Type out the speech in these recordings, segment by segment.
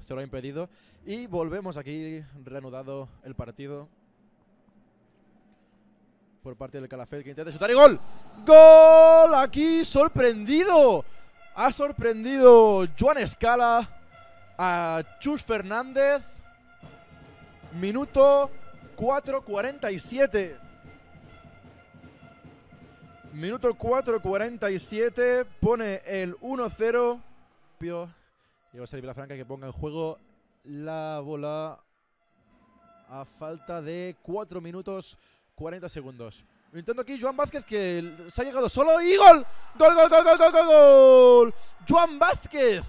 se lo ha impedido. Y volvemos aquí, reanudado el partido. Por parte del Calafel que intenta chutar y gol. ¡Gol! Aquí sorprendido. Ha sorprendido Juan Escala a Chus Fernández. Minuto 4.47. Minuto 4.47. Pone el 1-0. Y va a ser Vilafranca que ponga en juego la bola a falta de 4 minutos 40 segundos. Intento aquí Joan Vázquez que se ha llegado solo y gol. Gol, gol, gol, gol, gol, gol, Joan Vázquez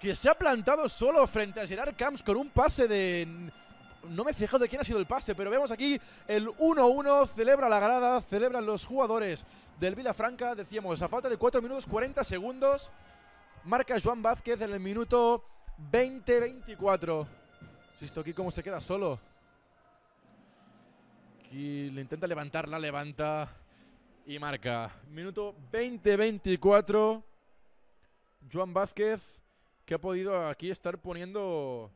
que se ha plantado solo frente a Gerard Camps con un pase de... No me he fijado de quién ha sido el pase, pero vemos aquí el 1-1, celebra la ganada, celebran los jugadores del Vilafranca, decíamos, a falta de 4 minutos 40 segundos. Marca Joan Vázquez en el minuto 20-24. visto aquí cómo se queda solo. Aquí le intenta levantar, la levanta y marca. Minuto 20-24. Joan Vázquez que ha podido aquí estar poniendo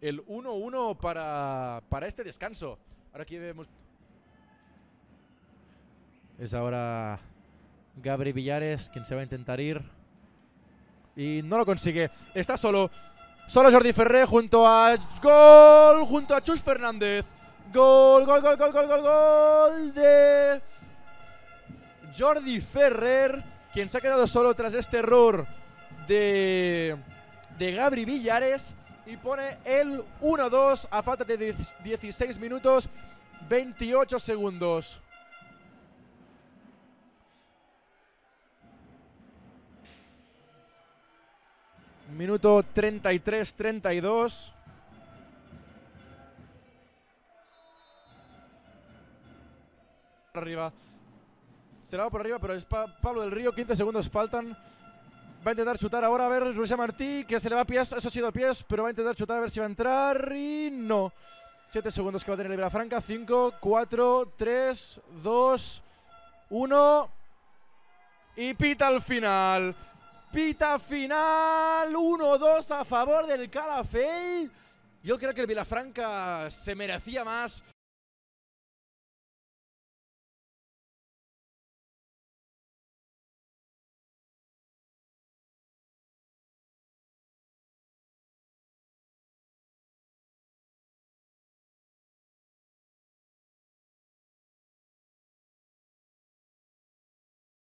el 1-1 para, para este descanso. Ahora aquí vemos... Es ahora Gabri Villares quien se va a intentar ir y no lo consigue. Está solo. Solo Jordi Ferrer junto a gol, junto a Chus Fernández. Gol, gol, gol, gol, gol, gol, gol de Jordi Ferrer, quien se ha quedado solo tras este error de, de Gabri Villares y pone el 1-2 a falta de 16 minutos 28 segundos. Minuto 33-32. Arriba. Se la va por arriba, pero es Pablo del Río. 15 segundos faltan. Va a intentar chutar ahora, a ver, Luisa Martí, que se le va a pies, eso ha sido pies, pero va a intentar chutar a ver si va a entrar y no. 7 segundos que va a tener Libera Franca, 5, 4, 3, 2, 1 y pita al final. Pita final, 1-2 a favor del Calafell. Yo creo que el Vilafranca se merecía más